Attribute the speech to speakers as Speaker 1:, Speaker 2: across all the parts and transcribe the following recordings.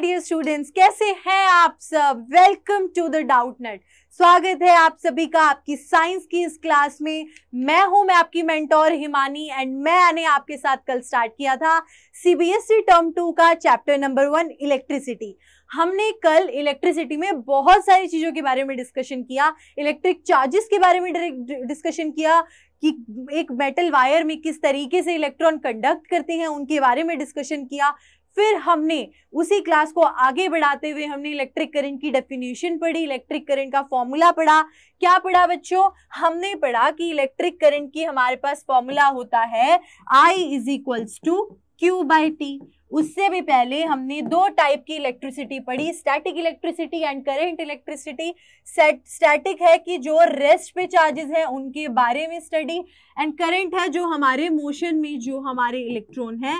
Speaker 1: Dear students कैसे हैं आप सब welcome to the doubt net स्वागत है आप सभी का आपकी साइंस की इस क्लास में मैं हूं मैं आपकी मेंटोर हिमानी एंड मैंने आपके साथ कल स्टार्ट किया था सीबीएसई टर्म टू का चैप्टर नंबर वन इलेक्ट्रिसिटी हमने कल इलेक्ट्रिसिटी में बहुत सारी चीज़ों के बारे में डिस्कशन किया इलेक्ट्रिक चार्जेस के बारे में डिस्कशन किया कि एक मेटल वायर में किस तरीके से इलेक्ट्रॉन कंडक्ट करते हैं उनके बारे में डिस्कशन किया फिर हमने उसी क्लास को आगे बढ़ाते हुए हमने इलेक्ट्रिक करंट की डेफिनेशन पढ़ी इलेक्ट्रिक करंट का फॉर्मूला पढ़ा क्या पढ़ा बच्चों हमने पढ़ा कि इलेक्ट्रिक करंट की हमारे पास फॉर्मूला होता है I is equals to Q by T उससे भी पहले हमने दो टाइप की इलेक्ट्रिसिटी पढ़ी static electricity and current electricity static है कि जो रेस्ट पे चार्जेस है उनके बारे में स्टडी एंड करंट है जो हमारे मोशन में जो हमारे इलेक्ट्रॉन है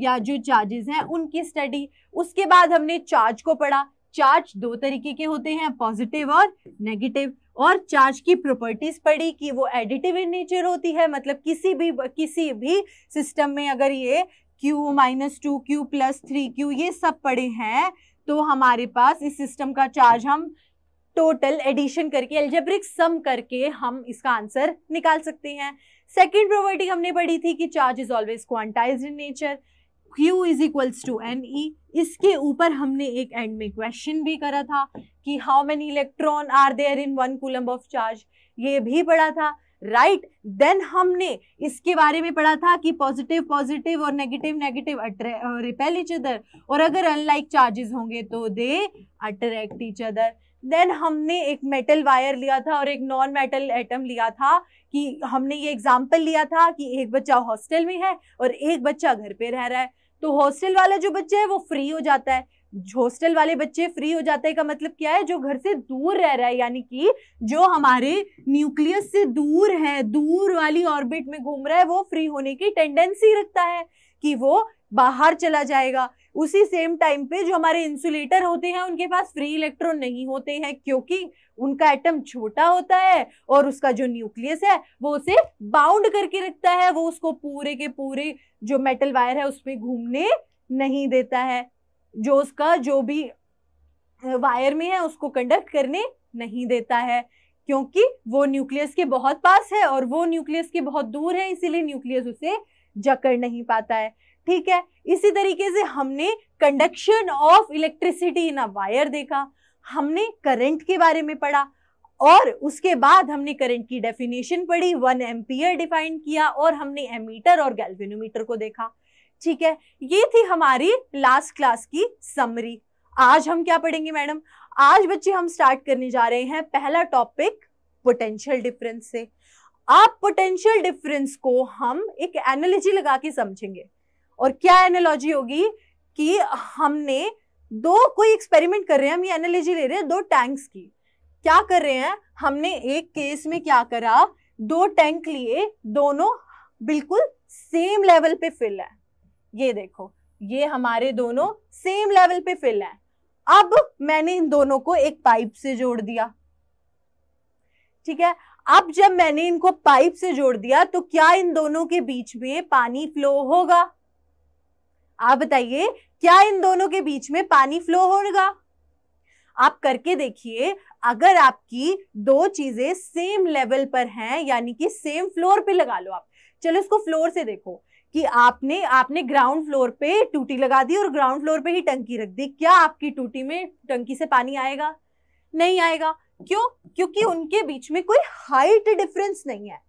Speaker 1: या जो चार्जेस हैं उनकी स्टडी उसके बाद हमने चार्ज को पढ़ा चार्ज दो तरीके के होते हैं पॉजिटिव और नेगेटिव और चार्ज की प्रॉपर्टीज पढ़ी कि वो एडिटिव इन नेचर होती है मतलब किसी भी किसी भी सिस्टम में अगर ये Q minus two Q plus three Q ये सब पड़े हैं तो हमारे पास इस सिस्टम का चार्ज हम टोटल एडिशन करके एल्जेब्रिक सम करके हम इसका आंसर निकाल सकते हैं सेकेंड प्रॉपर्टी हमने पढ़ी थी कि charge is always quantise in nature Q is equals to n e इसके ऊपर हमने एक एंड में क्वेश्चन भी करा था कि how many electron are there in one coulomb of charge ये भी पढ़ा था राइट right? देन हमने इसके बारे में पढ़ा था कि पॉजिटिव पॉजिटिव और negative negative repel each other और अगर अनलाइक चार्जेस होंगे तो they attract each other then हमने एक मेटल वायर लिया था और एक नॉन मेटल एटम लिया था कि हमने ये एग्जाम्पल लिया था कि एक बच्चा हॉस्टल में है और एक बच्चा घर पे रह रहा है तो हॉस्टल वाला जो बच्चा है वो फ्री हो जाता है हॉस्टल वाले बच्चे फ्री हो जाते हैं का मतलब क्या है जो घर से दूर रह रहा है यानी कि जो हमारे न्यूक्लियस से दूर है दूर वाली ऑर्बिट में घूम रहा है वो फ्री होने की टेंडेंसी रखता है कि वो बाहर चला जाएगा उसी सेम टाइम पे जो हमारे इंसुलेटर होते हैं उनके पास फ्री इलेक्ट्रॉन नहीं होते हैं क्योंकि उनका एटम छोटा होता है और उसका जो न्यूक्लियस है वो उसे बाउंड करके रखता है वो उसको पूरे के पूरे जो मेटल वायर है उसमें घूमने नहीं देता है जो उसका जो भी वायर में है उसको कंडक्ट करने नहीं देता है क्योंकि वो न्यूक्लियस के बहुत पास है और वो न्यूक्लियस के बहुत दूर है इसीलिए न्यूक्लियस उसे जकड़ नहीं पाता है ठीक है इसी तरीके से हमने conduction of electricity in a wire देखा हमने करंट के बारे में पढ़ा और उसके बाद हमने करंट की डेफिनेशन पढ़ी वन एम्पियर डिफाइन किया और हमने एमीटर और गैल्वेनोमीटर को देखा ठीक है ये थी हमारी लास्ट क्लास की समरी आज हम क्या पढ़ेंगे मैडम आज बच्चे हम स्टार्ट करने जा रहे हैं पहला टॉपिक पोटेंशियल डिफरेंस से आप पोटेंशियल डिफरेंस को हम एक एनालॉजी लगा के समझेंगे और क्या एनालॉजी होगी कि हमने दो कोई एक्सपेरिमेंट कर रहे हैं हम ये एनालॉजी ले रहे हैं दो टैंक्स की क्या कर रहे हैं हमने एक केस में क्या करा दो टैंक लिए दोनों बिल्कुल सेम लेवल पे फिल है ये देखो ये हमारे दोनों सेम लेवल पे फिल है अब मैंने इन दोनों को एक पाइप से जोड़ दिया ठीक है अब जब मैंने इनको पाइप से जोड़ दिया तो क्या इन दोनों के बीच में पानी फ्लो होगा आप बताइए क्या इन दोनों के बीच में पानी फ्लो होगा आप करके देखिए अगर आपकी दो चीजें सेम लेवल पर हैं यानी कि सेम फ्लोर पे लगा लो आप चलो इसको फ्लोर से देखो कि आपने आपने ग्राउंड फ्लोर पे टूटी लगा दी और ग्राउंड फ्लोर पे ही टंकी रख दी क्या आपकी टूटी में टंकी से पानी आएगा नहीं आएगा क्यों क्योंकि उनके बीच में कोई हाइट डिफरेंस नहीं है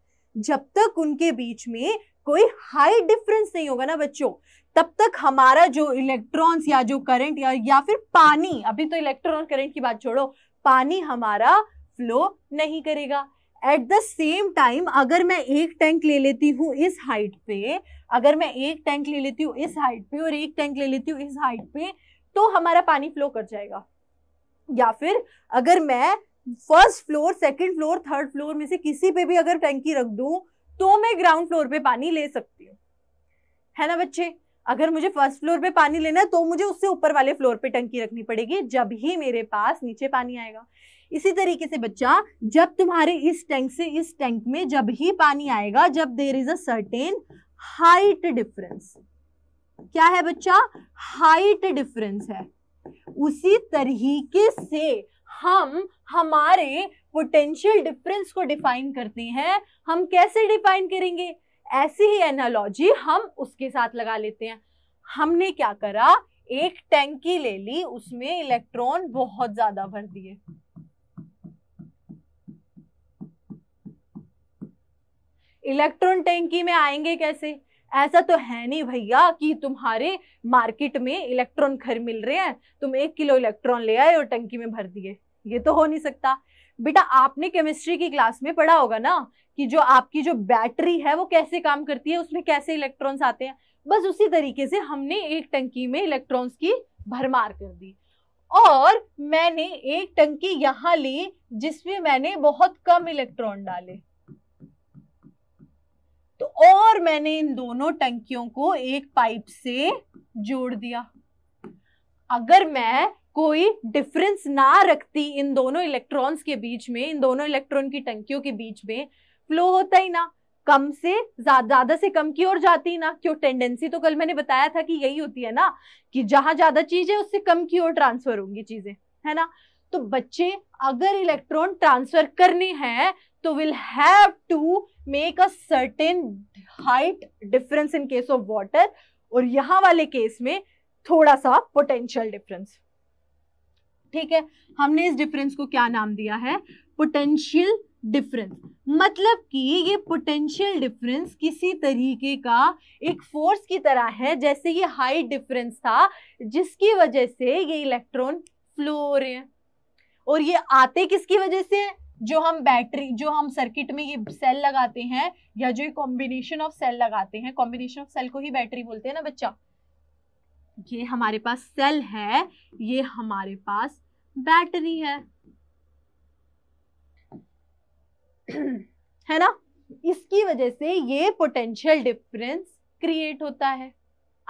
Speaker 1: जब तक उनके बीच में कोई हाइट डिफरेंस नहीं होगा ना बच्चों तब तक हमारा जो इलेक्ट्रॉन्स या जो करंट या या फिर पानी अभी तो इलेक्ट्रॉन करंट की बात छोड़ो पानी हमारा फ्लो नहीं करेगा एट द सेम टाइम अगर मैं एक टैंक ले लेती हूँ इस हाइट पे अगर मैं एक टैंक ले लेती हूँ इस हाइट पे और एक टैंक ले लेती हूँ इस हाइट पे तो हमारा पानी फ्लो कर जाएगा या फिर अगर मैं first floor second floor third floor में से किसी पे भी अगर टैंकी रख दूं तो मैं ग्राउंड फ्लोर पे पानी ले सकती हूँ है ना बच्चे अगर मुझे फर्स्ट फ्लोर पे पानी लेना है तो मुझे उससे ऊपर वाले फ्लोर पे टंकी रखनी पड़ेगी जब ही मेरे पास नीचे पानी आएगा इसी तरीके से बच्चा जब तुम्हारे इस टैंक से इस टैंक में जब ही पानी आएगा जब there is a certain height difference क्या है बच्चा हाइट डिफरेंस है उसी तरीके से हम हमारे पोटेंशियल डिफरेंस को डिफाइन करते हैं हम कैसे डिफाइन करेंगे ऐसी ही एनालॉजी हम उसके साथ लगा लेते हैं हमने क्या करा एक टैंकी ले ली उसमें इलेक्ट्रॉन बहुत ज्यादा भर दिए इलेक्ट्रॉन टैंकी में आएंगे कैसे ऐसा तो है नहीं भैया कि तुम्हारे मार्केट में इलेक्ट्रॉन घर मिल रहे हैं तुम एक किलो इलेक्ट्रॉन ले आए और टंकी में भर दिए ये तो हो नहीं सकता बेटा आपने केमिस्ट्री की क्लास में पढ़ा होगा ना कि जो आपकी जो बैटरी है वो कैसे काम करती है उसमें कैसे इलेक्ट्रॉन्स आते हैं बस उसी तरीके से हमने एक टंकी में इलेक्ट्रॉन्स की भरमार कर दी और मैंने एक टंकी यहाँ ली जिसमें मैंने बहुत कम इलेक्ट्रॉन डाले तो और मैंने इन दोनों टंकियों को एक पाइप से जोड़ दिया अगर मैं कोई डिफरेंस ना रखती इन दोनों इलेक्ट्रॉन्स के बीच में इन दोनों इलेक्ट्रॉन की टंकियों के बीच में फ्लो होता ही ना कम से ज्यादा से कम की ओर जाती ना क्यों टेंडेंसी तो कल मैंने बताया था कि यही होती है ना कि जहां ज्यादा चीज है उससे कम की ओर ट्रांसफर होंगी चीजें है ना तो बच्चे अगर इलेक्ट्रॉन ट्रांसफर करने हैं तो will have to make a certain height difference in case of water और यहां वाले केस में थोड़ा सा पोटेंशियल डिफरेंस ठीक है हमने इस डिफरेंस को क्या नाम दिया है पोटेंशियल डिफरेंस मतलब कि ये पोटेंशियल डिफरेंस किसी तरीके का एक फोर्स की तरह है जैसे ये हाइट डिफरेंस था जिसकी वजह से ये इलेक्ट्रॉन फ्लो हो रहे हैं और ये आते किसकी वजह से जो हम बैटरी जो हम सर्किट में ये सेल लगाते हैं या जो ये कॉम्बिनेशन ऑफ सेल लगाते हैं कॉम्बिनेशन ऑफ सेल को ही बैटरी बोलते हैं ना बच्चा ये हमारे पास सेल है ये हमारे पास बैटरी है है ना इसकी वजह से ये पोटेंशियल डिफरेंस क्रिएट होता है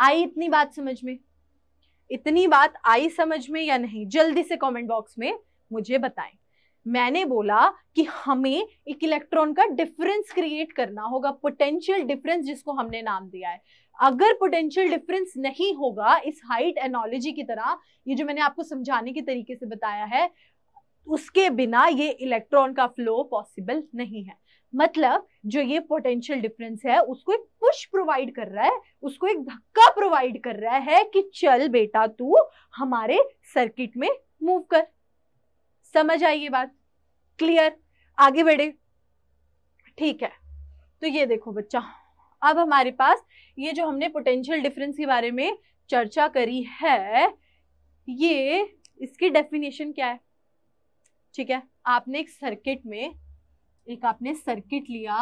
Speaker 1: आई इतनी बात समझ में इतनी बात आई समझ में या नहीं जल्दी से कमेंट बॉक्स में मुझे बताएं मैंने बोला कि हमें एक इलेक्ट्रॉन का डिफरेंस क्रिएट करना होगा पोटेंशियल डिफरेंस जिसको हमने नाम दिया है अगर पोटेंशियल डिफरेंस नहीं होगा इस हाइट एनोलॉजी की तरह ये जो मैंने आपको समझाने के तरीके से बताया है उसके बिना ये इलेक्ट्रॉन का फ्लो पॉसिबल नहीं है मतलब जो ये पोटेंशियल डिफरेंस है उसको एक पुश प्रोवाइड कर रहा है उसको एक धक्का प्रोवाइड कर रहा है कि चल बेटा तू हमारे सर्किट में मूव कर समझ आई ये बात क्लियर आगे बढ़े ठीक है तो ये देखो बच्चा अब हमारे पास ये जो हमने पोटेंशियल डिफरेंस के बारे में चर्चा करी है ये इसकी डेफिनेशन क्या है ठीक है आपने एक सर्किट में एक आपने सर्किट लिया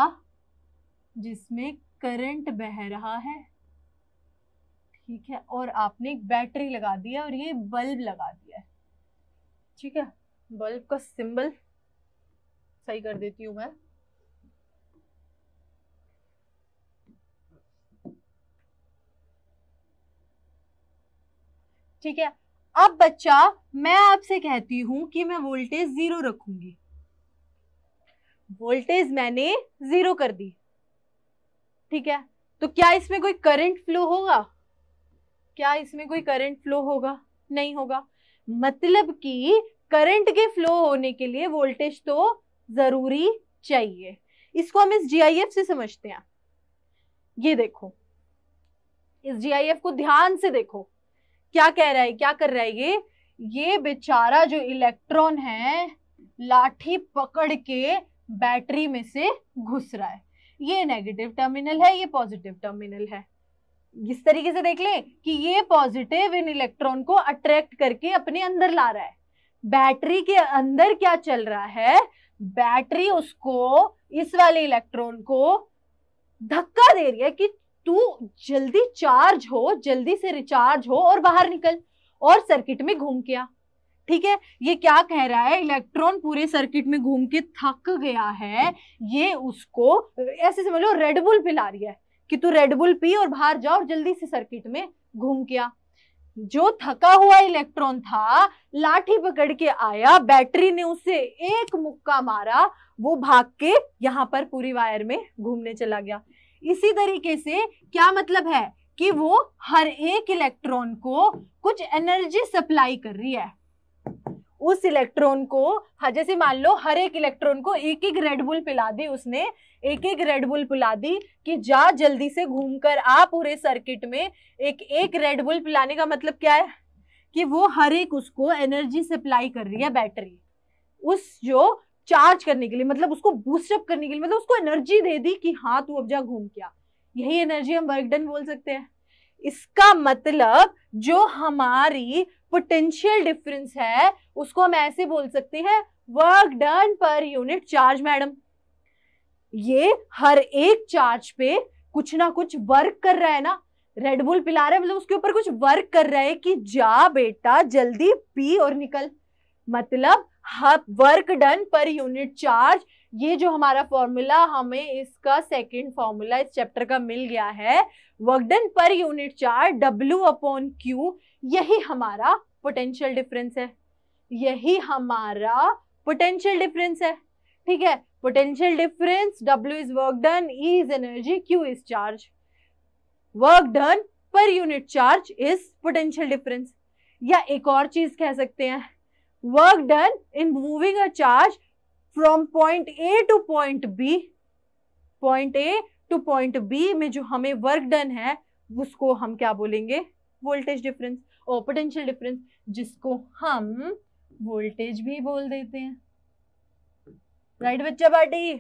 Speaker 1: जिसमें करंट बह रहा है ठीक है और आपने एक बैटरी लगा दिया और ये बल्ब लगा दिया है ठीक है बल्ब का सिंबल सही कर देती हूँ मैं ठीक है अब बच्चा मैं आपसे कहती हूं कि मैं वोल्टेज जीरो रखूंगी वोल्टेज मैंने जीरो कर दी ठीक है तो क्या इसमें कोई करंट फ्लो होगा क्या इसमें कोई करंट फ्लो होगा नहीं होगा मतलब कि करंट के फ्लो होने के लिए वोल्टेज तो जरूरी चाहिए इसको हम इस जीआईएफ से समझते हैं ये देखो इस जीआईएफ को ध्यान से देखो क्या कह रहा है क्या कर रहा है ये ये बेचारा जो इलेक्ट्रॉन है लाठी पकड़ के बैटरी में से घुस रहा है ये नेगेटिव टर्मिनल है ये पॉजिटिव टर्मिनल है इस तरीके से देख ले कि ये पॉजिटिव इन इलेक्ट्रॉन को अट्रैक्ट करके अपने अंदर ला रहा है बैटरी के अंदर क्या चल रहा है बैटरी उसको इस वाले इलेक्ट्रॉन को धक्का दे रही है कि तू जल्दी चार्ज हो जल्दी से रिचार्ज हो और बाहर निकल और सर्किट में घूम के आ ठीक है ये क्या कह रहा है इलेक्ट्रॉन पूरे सर्किट में घूम के थक गया है ये उसको ऐसे समझ लो रेडबुल पिला रही है कि तू रेडबुल पी और बाहर जाओ और जल्दी से सर्किट में घूम के आ जो थका हुआ इलेक्ट्रॉन था लाठी पकड़ के आया बैटरी ने उसे एक मुक्का मारा वो भाग के यहां पर पूरी वायर में घूमने चला गया इसी तरीके से क्या मतलब है कि वो हर एक इलेक्ट्रॉन को कुछ एनर्जी सप्लाई कर रही है उस इलेक्ट्रॉन को हाँ, जैसे मान लो हर एक इलेक्ट्रॉन को एक एक रेडबुल पिला दी उसने एक एक रेडबुल पिला दी कि जा जल्दी से घूमकर आ पूरे सर्किट में एक एक रेडबुल पिलाने का मतलब क्या है कि वो हर एक उसको एनर्जी सप्लाई कर रही है बैटरी उस जो चार्ज करने के लिए मतलब उसको बूस्टअप करने के लिए मतलब उसको एनर्जी दे दी कि हाँ तू अब जा घूम क्या यही एनर्जी हम वर्क डन बोल सकते हैं इसका मतलब जो हमारी पोटेंशियल डिफरेंस है उसको हम ऐसे बोल सकते हैं work done per unit charge madam ये हर एक चार्ज पे कुछ ना कुछ वर्क कर रहा है ना रेडबुल पिला रहा है मतलब उसके ऊपर कुछ वर्क कर रहा है कि जा बेटा जल्दी पी और निकल मतलब work done per unit charge ये जो हमारा फॉर्मूला हमें इसका सेकंड फॉर्मूला इस चैप्टर का मिल गया है work done per unit charge W upon Q यही हमारा पोटेंशियल डिफरेंस है यही हमारा पोटेंशियल डिफरेंस है ठीक है potential difference W is work done E is energy Q is charge work done per unit charge is potential difference या एक और चीज कह सकते हैं work done in moving a charge from point A to point B point A to point B में जो हमें work done है उसको हम क्या बोलेंगे वोल्टेज डिफरेंस और पोटेंशियल डिफरेंस जिसको हम वोल्टेज भी बोल देते हैं राइट right, बच्चा बाटी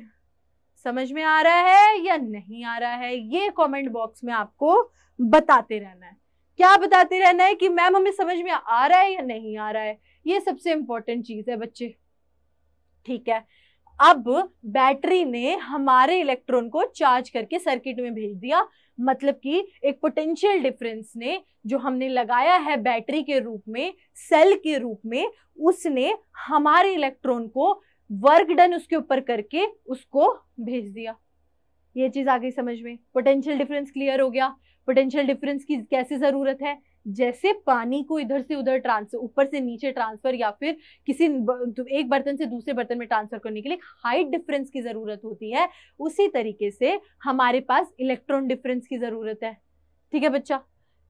Speaker 1: समझ में आ रहा है या नहीं आ रहा है ये कमेंट बॉक्स में आपको बताते रहना है क्या बताते रहना है कि मैम हमें समझ में आ रहा है या नहीं आ रहा है ये सबसे इम्पोर्टेंट चीज़ है बच्चे ठीक है अब बैटरी ने हमारे इलेक्ट्रॉन को चार्ज करके सर्किट में भेज दिया मतलब कि एक पोटेंशियल डिफरेंस ने जो हमने लगाया है बैटरी के रूप में सेल के रूप में उसने हमारे इलेक्ट्रॉन को वर्क डन उसके ऊपर करके उसको भेज दिया ये चीज़ आ गई समझ में पोटेंशियल डिफरेंस क्लियर हो गया पोटेंशियल डिफरेंस की कैसे ज़रूरत है जैसे पानी को इधर से उधर ट्रांसफर ऊपर से नीचे ट्रांसफर या फिर किसी तो एक बर्तन से दूसरे बर्तन में ट्रांसफर करने के लिए हाइट डिफरेंस की ज़रूरत होती है उसी तरीके से हमारे पास इलेक्ट्रॉन डिफरेंस की ज़रूरत है ठीक है बच्चा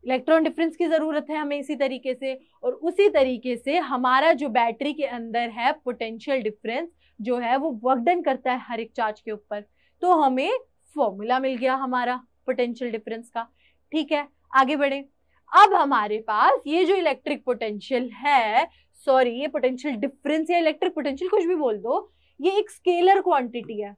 Speaker 1: इलेक्ट्रॉन डिफरेंस की ज़रूरत है हमें इसी तरीके से और उसी तरीके से हमारा जो बैटरी के अंदर है पोटेंशियल डिफरेंस जो है वो वर्कडन करता है हर एक चार्ज के ऊपर तो हमें फॉर्मूला मिल गया हमारा पोटेंशियल डिफरेंस का ठीक है आगे बढ़े अब हमारे पास ये जो इलेक्ट्रिक पोटेंशियल है सॉरी ये पोटेंशियल डिफरेंस या इलेक्ट्रिक पोटेंशियल कुछ भी बोल दो ये एक स्केलर क्वांटिटी है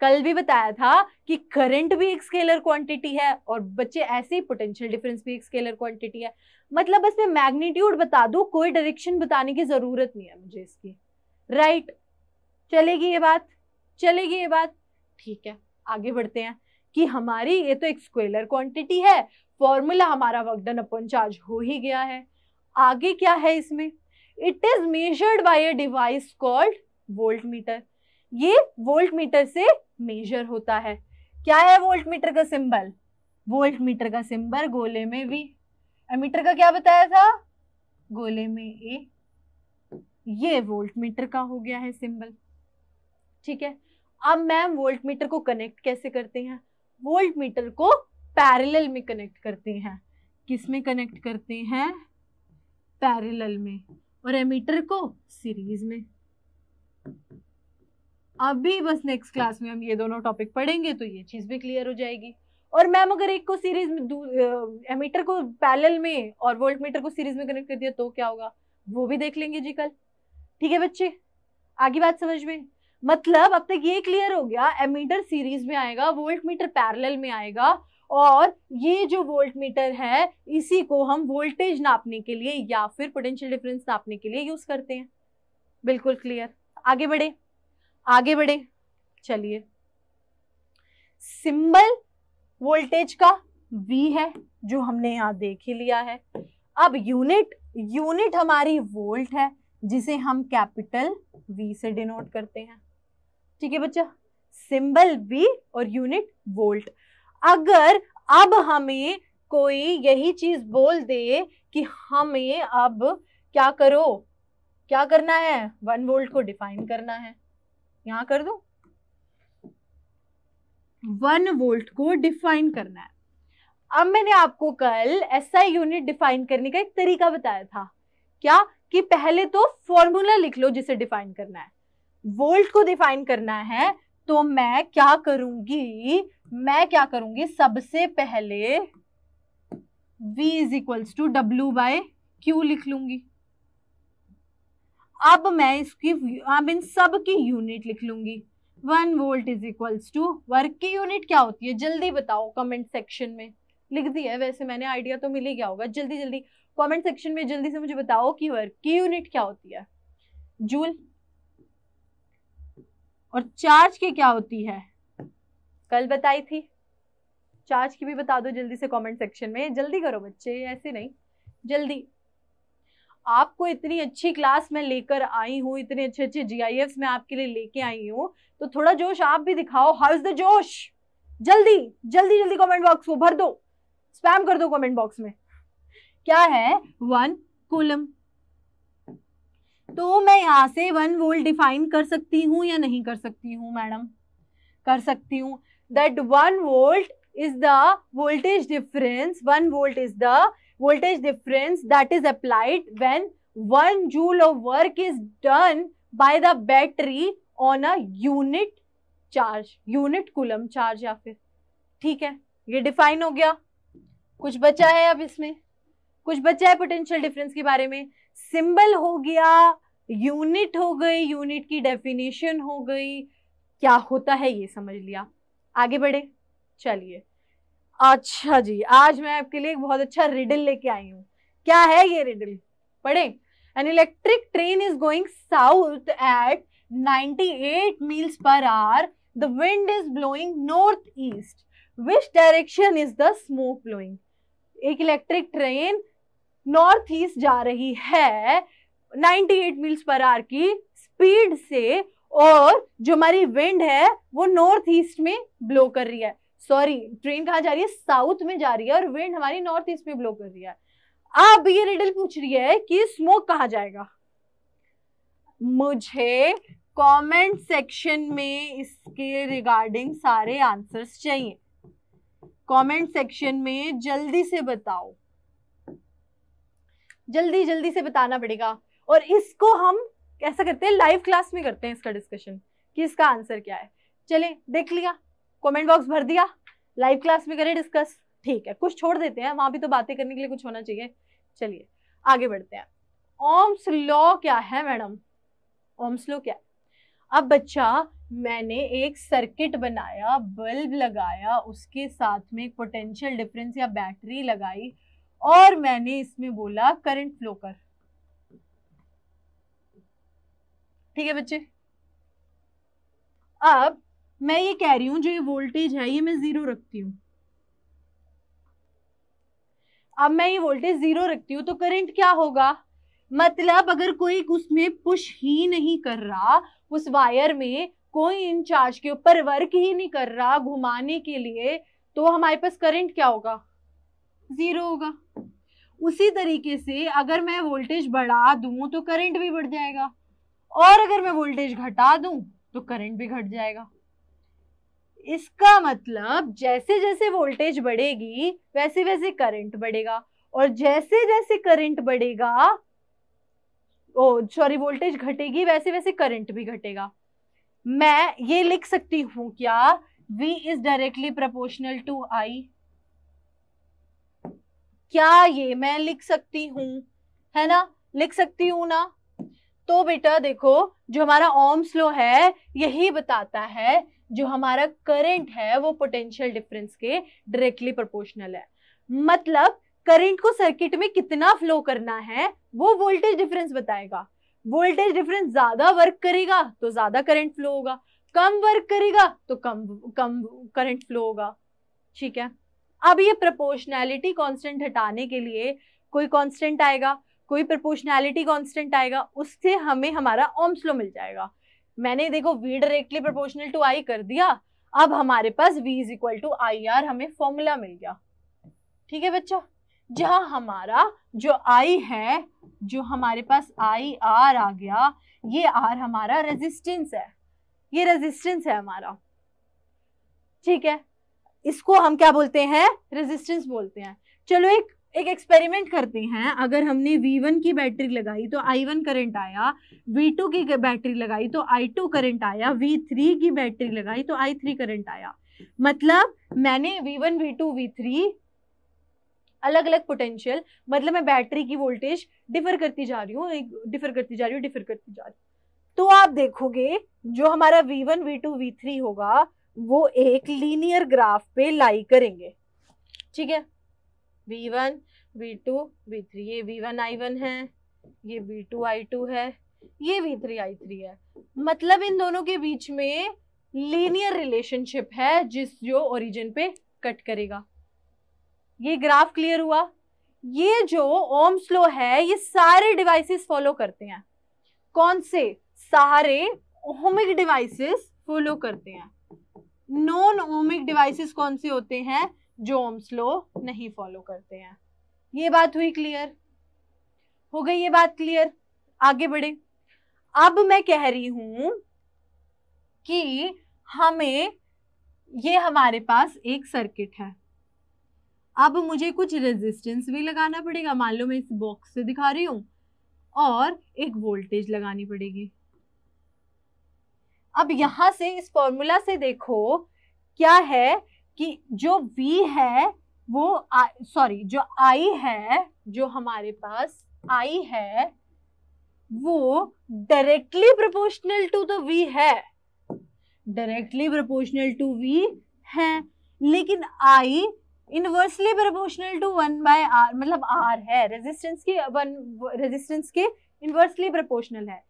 Speaker 1: कल भी बताया था कि करंट भी एक स्केलर क्वांटिटी है और बच्चे ऐसे ही पोटेंशियल डिफरेंस भी एक स्केलर क्वांटिटी है मतलब बस मैं मैग्नीट्यूड बता दू कोई डायरेक्शन बताने की ज़रूरत नहीं है मुझे इसकी राइट चलेगी ये बात चलेगी ये बात ठीक है आगे बढ़ते हैं कि हमारी ये तो एक स्केलर क्वांटिटी है फॉर्मूला हमारा वर्क डन अपॉन चार्ज हो ही गया है आगे क्या है इसमें it is measured by a device called voltmeter ये वोल्ट मीटर से मेजर होता है क्या है वोल्ट मीटर का सिंबल वोल्ट मीटर का सिंबल गोले में वी एमीटर का क्या बताया था गोले में ए ये वोल्ट मीटर का हो गया है सिंबल ठीक है अब मैम वोल्ट मीटर को कनेक्ट कैसे करते हैं वोल्ट मीटर को पैरेलल में कनेक्ट करते हैं किस में कनेक्ट करते हैं पैरेलल में और एमीटर को सीरीज में अभी बस नेक्स्ट क्लास में हम ये दोनों टॉपिक पढ़ेंगे तो ये चीज़ भी क्लियर हो जाएगी और मैम अगर एक को सीरीज में एमीटर को पैरेलल में और वोल्ट मीटर को सीरीज में कनेक्ट कर दिया तो क्या होगा वो भी देख लेंगे जी कल ठीक है बच्चे आगे बात समझ में मतलब अब तक ये क्लियर हो गया एमीटर सीरीज में आएगा वोल्ट मीटर पैरेलल में आएगा और ये जो वोल्ट मीटर है इसी को हम वोल्टेज नापने के लिए या फिर पोटेंशियल डिफरेंस नापने के लिए यूज करते हैं बिल्कुल क्लियर आगे बढ़े आगे बढ़े चलिए सिंबल वोल्टेज का वी है जो हमने यहाँ देख ही लिया है अब यूनिट यूनिट हमारी वोल्ट है जिसे हम कैपिटल वी से डिनोट करते हैं ठीक है बच्चा सिंबल वी और यूनिट वोल्ट अगर अब हमें कोई यही चीज बोल दे कि हमें अब क्या करो क्या करना है वन वोल्ट को डिफाइन करना है यहां कर दो वन वोल्ट को डिफाइन करना है अब मैंने आपको कल एसआई यूनिट डिफाइन करने का एक तरीका बताया था क्या कि पहले तो फॉर्मूला लिख लो जिसे डिफाइन करना है वोल्ट को डिफाइन करना है तो मैं क्या करूंगी मैं क्या करूंगी सबसे पहले v is equals to W by Q लिख लूंगी अब मैं इसकी अब इन सब की यूनिट लिख लूंगी one volt is equals to work की यूनिट क्या होती है जल्दी बताओ कमेंट सेक्शन में लिख दी है वैसे मैंने आइडिया तो मिल ही गया होगा जल्दी जल्दी कमेंट सेक्शन में जल्दी से मुझे बताओ कि वर्क की यूनिट क्या होती है जूल और चार्ज की क्या होती है कल बताई थी चार्ज की भी बता दो जल्दी से कमेंट सेक्शन में जल्दी करो बच्चे ऐसे नहीं जल्दी आपको इतनी अच्छी क्लास में लेकर आई हूँ इतने अच्छे अच्छे जी मैं आपके लिए लेके आई हूँ तो थोड़ा जोश आप भी दिखाओ हाउ इज द जोश जल्दी जल्दी जल्दी कमेंट बॉक्स को भर दो स्पैम कर दो कमेंट बॉक्स में क्या है वन कोलम तो मैं यहाँ से वन वोल्ट डिफाइन कर सकती हूँ या नहीं कर सकती हूँ मैडम कर सकती हूँ that one volt is the voltage difference one volt is the voltage difference that is applied when one joule of work is done by the battery on a unit charge unit coulomb charge या फिर ठीक है ये define हो गया कुछ बचा है अब इसमें कुछ बचा है पोटेंशियल डिफरेंस के बारे में सिंबल हो गया यूनिट हो गई यूनिट की डेफिनेशन हो गई क्या होता है ये समझ लिया आगे बढ़े चलिए अच्छा जी आज मैं आपके लिए एक बहुत अच्छा रिडल लेके आई हूँ क्या है ये रिडल पढ़े an electric train is going south at 98 miles per hour wind is blowing north east which direction is the smoke blowing एक इलेक्ट्रिक ट्रेन नॉर्थ ईस्ट जा रही है 98 मील्स पर आर की स्पीड से और जो हमारी विंड है वो नॉर्थ ईस्ट में ब्लो कर रही है सॉरी ट्रेन कहाँ जा रही है साउथ में जा रही है और विंड हमारी नॉर्थ ईस्ट में ब्लो कर रही है अब ये रिडल पूछ रही है कि स्मोक कहा जाएगा मुझे कमेंट सेक्शन में इसके रिगार्डिंग सारे आंसर्स चाहिए कमेंट सेक्शन में जल्दी से बताओ जल्दी जल्दी से बताना पड़ेगा और इसको हम ऐसा करते हैं लाइव क्लास में करते हैं इसका डिस्कशन कि इसका आंसर क्या है चले देख लिया कमेंट बॉक्स भर दिया लाइव क्लास में करें डिस्कस ठीक है कुछ छोड़ देते हैं वहां भी तो बातें करने के लिए कुछ होना चाहिए चलिए आगे बढ़ते हैं ओम्स लॉ क्या है मैडम ओम्स लॉ क्या है अब बच्चा मैंने एक सर्किट बनाया बल्ब लगाया उसके साथ में एक पोटेंशियल डिफरेंस या बैटरी लगाई और मैंने इसमें बोला करंट फ्लो कर ठीक है बच्चे अब मैं ये कह रही हूं जो ये वोल्टेज है ये मैं जीरो रखती हूं अब मैं ये वोल्टेज जीरो रखती हूं तो करंट क्या होगा मतलब अगर कोई उसमें पुश ही नहीं कर रहा उस वायर में कोई इंचार्ज के ऊपर वर्क ही नहीं कर रहा घुमाने के लिए तो हमारे पास करंट क्या होगा ज़ीरो होगा उसी तरीके से अगर मैं वोल्टेज बढ़ा दूं तो करंट भी बढ़ जाएगा और अगर मैं वोल्टेज घटा दूं तो करंट भी घट जाएगा इसका मतलब जैसे जैसे वोल्टेज बढ़ेगी वैसे वैसे करंट बढ़ेगा और जैसे जैसे करंट बढ़ेगा ओ सॉरी वोल्टेज घटेगी वैसे वैसे करंट भी घटेगा मैं ये लिख सकती हूं क्या V is directly proportional to I क्या ये मैं लिख सकती हूँ है ना लिख सकती हूँ ना तो बेटा देखो जो हमारा ओम स्लो है यही बताता है जो हमारा करंट है वो पोटेंशियल डिफरेंस के डायरेक्टली प्रोपोर्शनल है मतलब करंट को सर्किट में कितना फ्लो करना है वो वोल्टेज डिफरेंस बताएगा वोल्टेज डिफरेंस ज्यादा वर्क करेगा तो ज्यादा करंट फ्लो होगा कम वर्क करेगा तो कम कम करंट फ्लो होगा ठीक है अब ये प्रपोर्शनैलिटी कॉन्स्टेंट हटाने के लिए कोई कॉन्स्टेंट आएगा कोई प्रपोर्शनैलिटी कॉन्स्टेंट आएगा उससे हमें हमारा ओम्सलो मिल जाएगा मैंने देखो V directly proportional to I कर दिया अब हमारे पास V is equal to I R हमें फॉर्मूला मिल गया ठीक है बच्चा जहां हमारा जो आई है जो हमारे पास आई आर आ गया ये आर हमारा रेजिस्टेंस है ये रेजिस्टेंस है हमारा ठीक है इसको हम क्या बोलते हैं रेजिस्टेंस बोलते हैं चलो एक एक एक्सपेरिमेंट करते हैं अगर हमने V1 की बैटरी लगाई तो I1 करंट आया V2 की बैटरी लगाई तो I2 करंट आया V3 की बैटरी लगाई तो I3 करंट आया मतलब मैंने V1 V2 V3 अलग अलग पोटेंशियल मतलब मैं बैटरी की वोल्टेज डिफर करती जा रही हूँ डिफर करती जा रही हूँ डिफर करती जा रही हूँ तो आप देखोगे जो हमारा वी वन होगा वो एक लीनियर ग्राफ पे लाई करेंगे ठीक है V one V two V three ये वी वन आई वन है ये वी टू आई टू है ये वी थ्री आई थ्री है मतलब इन दोनों के बीच में लीनियर रिलेशनशिप है जिस जो ओरिजिन पे कट करेगा ये ग्राफ क्लियर हुआ ये जो ओम स्लो है ये सारे डिवाइसेस फॉलो करते हैं कौन से सारे ओमिक डिवाइसेस फॉलो करते हैं नॉन ओमिक डिवाइसेस कौन से होते हैं जो ओम्स लो नहीं फॉलो करते हैं ये बात हुई क्लियर हो गई ये बात क्लियर आगे बढ़े अब मैं कह रही हूं कि हमें ये हमारे पास एक सर्किट है अब मुझे कुछ रेजिस्टेंस भी लगाना पड़ेगा मान लो मैं इस बॉक्स से दिखा रही हूँ और एक वोल्टेज लगानी पड़ेगी अब यहाँ से इस फॉर्मूला से देखो क्या है कि जो V है वो सॉरी जो I है जो हमारे पास I है वो directly proportional to the V है डायरेक्टली प्रोपोर्शनल टू V है लेकिन I inversely proportional to one by R मतलब आर है रेजिस्टेंस के वन रेजिस्टेंस के इनवर्सली प्रोपोर्शनल है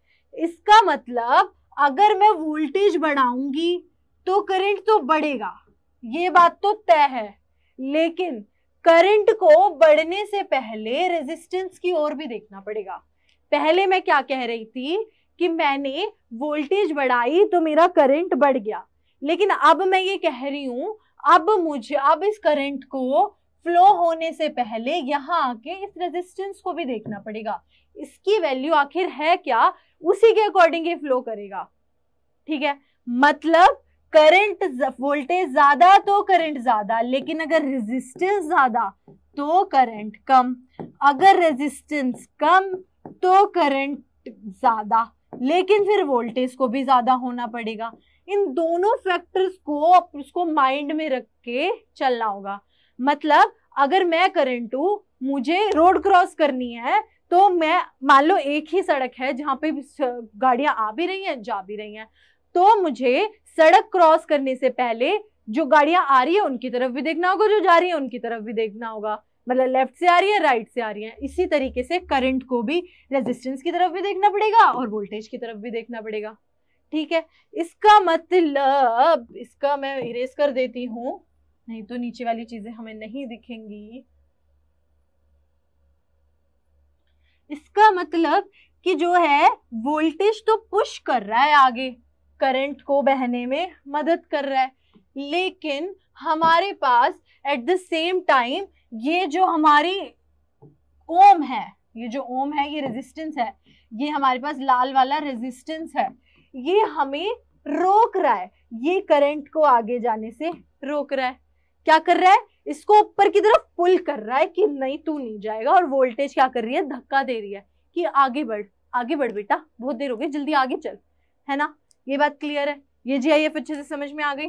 Speaker 1: इसका मतलब अगर मैं वोल्टेज बढ़ाऊंगी तो करंट तो बढ़ेगा ये बात तो तय है लेकिन करंट को बढ़ने से पहले रेजिस्टेंस की ओर भी देखना पड़ेगा पहले मैं क्या कह रही थी कि मैंने वोल्टेज बढ़ाई तो मेरा करंट बढ़ गया लेकिन अब मैं ये कह रही हूं अब मुझे अब इस करंट को फ्लो होने से पहले यहाँ आके इस रेजिस्टेंस को भी देखना पड़ेगा इसकी वैल्यू आखिर है क्या उसी के अकॉर्डिंग ये फ्लो करेगा ठीक है मतलब करंट वोल्टेज ज्यादा तो करंट ज्यादा लेकिन अगर रेजिस्टेंस ज्यादा तो करंट कम अगर रेजिस्टेंस कम तो करंट ज्यादा लेकिन फिर वोल्टेज को भी ज्यादा होना पड़ेगा इन दोनों फैक्टर्स को उसको माइंड में रख के चलना होगा मतलब अगर मैं करंट हूँ मुझे रोड क्रॉस करनी है तो मैं मान लो एक ही सड़क है जहाँ पे गाड़ियाँ आ भी रही हैं जा भी रही हैं तो मुझे सड़क क्रॉस करने से पहले जो गाड़ियाँ आ रही है उनकी तरफ भी देखना होगा जो जा रही है उनकी तरफ भी देखना होगा मतलब लेफ्ट से आ रही है राइट से आ रही है इसी तरीके से करंट को भी रेजिस्टेंस की तरफ भी देखना पड़ेगा और वोल्टेज की तरफ भी देखना पड़ेगा ठीक है इसका मतलब इसका मैं इरेज कर देती हूँ नहीं तो नीचे वाली चीजें हमें नहीं दिखेंगी इसका मतलब कि जो है वोल्टेज तो पुश कर रहा है आगे करंट को बहने में मदद कर रहा है लेकिन हमारे पास एट द सेम टाइम ये जो हमारी ओम है ये जो ओम है ये रेजिस्टेंस है ये हमारे पास लाल वाला रेजिस्टेंस है ये हमें रोक रहा है ये करंट को आगे जाने से रोक रहा है क्या कर रहा है इसको ऊपर की तरफ पुल कर रहा है कि नहीं तू नहीं जाएगा और वोल्टेज क्या कर रही है धक्का दे रही है कि आगे बढ़ आगे बढ़ बेटा बहुत देर हो गई जल्दी आगे चल है ना ये बात क्लियर है ये जी आई एफ अच्छे से समझ में आ गई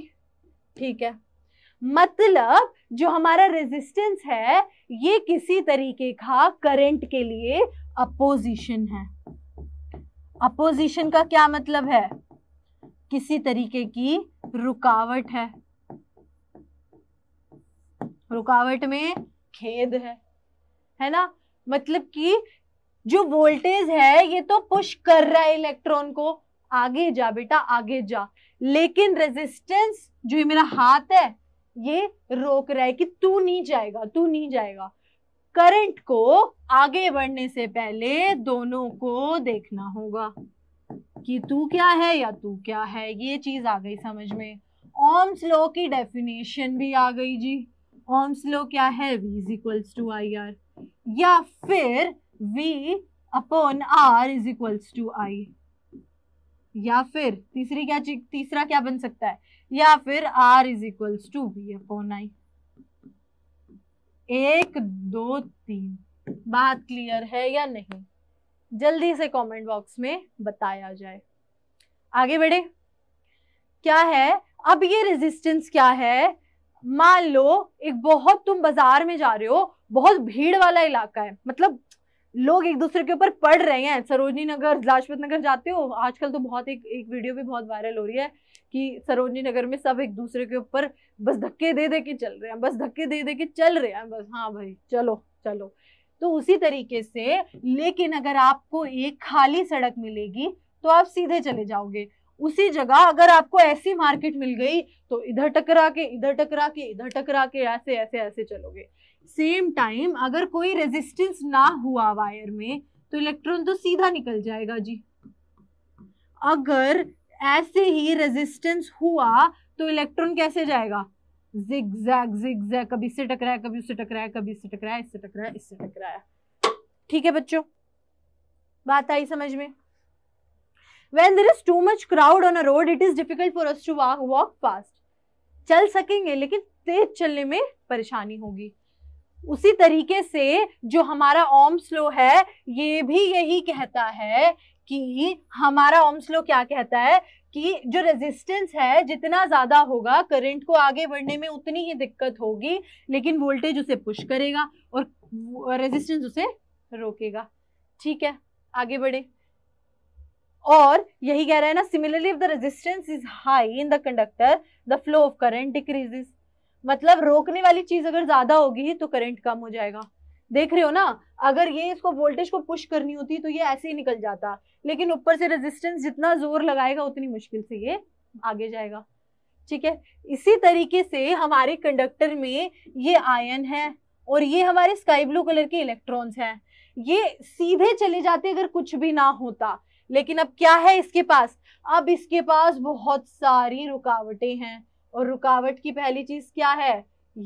Speaker 1: ठीक है मतलब जो हमारा रेजिस्टेंस है ये किसी तरीके का करंट के लिए अपोजिशन है अपोजिशन का क्या मतलब है किसी तरीके की रुकावट है रुकावट में खेद है है ना मतलब कि जो वोल्टेज है ये तो पुश कर रहा है इलेक्ट्रॉन को आगे जा बेटा आगे जा लेकिन रेजिस्टेंस जो ये मेरा हाथ है ये रोक रहा है कि तू नहीं जाएगा तू नहीं जाएगा करंट को आगे बढ़ने से पहले दोनों को देखना होगा कि तू क्या है या तू क्या है ये चीज आ गई समझ में ओम्स लॉ की डेफिनेशन भी आ गई जी ओम्स लो क्या है v is equals to I R या फिर v upon r is equals to I या फिर तीसरी क्या तीसरा क्या बन सकता है या फिर r is equals to V upon I एक दो तीन बात क्लियर है या नहीं जल्दी से कमेंट बॉक्स में बताया जाए आगे बढ़े क्या है अब ये रेजिस्टेंस क्या है मान लो एक बहुत तुम बाजार में जा रहे हो बहुत भीड़ वाला इलाका है मतलब लोग एक दूसरे के ऊपर पढ़ रहे हैं सरोजनी नगर लाजपत नगर जाते हो आजकल तो बहुत एक एक वीडियो भी बहुत वायरल हो रही है कि सरोजनी नगर में सब एक दूसरे के ऊपर बस धक्के दे दे के चल रहे हैं बस धक्के दे दे के चल रहे हैं बस हाँ भाई चलो चलो तो उसी तरीके से लेकिन अगर आपको एक खाली सड़क मिलेगी तो आप सीधे चले जाओगे उसी जगह अगर आपको ऐसी मार्केट मिल गई तो इधर टकरा के इधर टकरा के इधर टकरा के ऐसे ऐसे ऐसे चलोगे सेम टाइम अगर कोई रेजिस्टेंस ना हुआ वायर में तो इलेक्ट्रॉन तो सीधा निकल जाएगा जी अगर ऐसे ही रेजिस्टेंस हुआ तो इलेक्ट्रॉन कैसे जाएगा जिग जैग जिग जैग कभी से टकराया कभी उससे टकराया कभी इससे टकराया इससे टकराया इससे टकराया ठीक है बच्चों बात आई समझ में when there is too much crowd on a road it is difficult for us to walk walk fast चल सकेंगे लेकिन तेज चलने में परेशानी होगी उसी तरीके से जो हमारा ओम स्लो है ये भी यही कहता है कि हमारा ओम स्लो क्या कहता है कि जो रेजिस्टेंस है जितना ज्यादा होगा करंट को आगे बढ़ने में उतनी ही दिक्कत होगी लेकिन वोल्टेज उसे पुश करेगा और रेजिस्टेंस उसे रोकेगा ठीक है आगे बढ़े और यही कह रहा है ना similarly the resistance is high in the conductor the flow of current decreases मतलब रोकने वाली चीज अगर ज्यादा होगी तो करंट कम हो जाएगा देख रहे हो ना अगर ये इसको वोल्टेज को पुश करनी होती तो ये ऐसे ही निकल जाता लेकिन ऊपर से रेजिस्टेंस जितना जोर लगाएगा उतनी मुश्किल से ये आगे जाएगा ठीक है इसी तरीके से हमारे कंडक्टर में ये आयन है और ये हमारे स्काई ब्लू कलर के इलेक्ट्रॉन्स हैं ये सीधे चले जाते अगर कुछ भी ना होता लेकिन अब क्या है इसके पास अब इसके पास बहुत सारी रुकावटें हैं और रुकावट की पहली चीज क्या है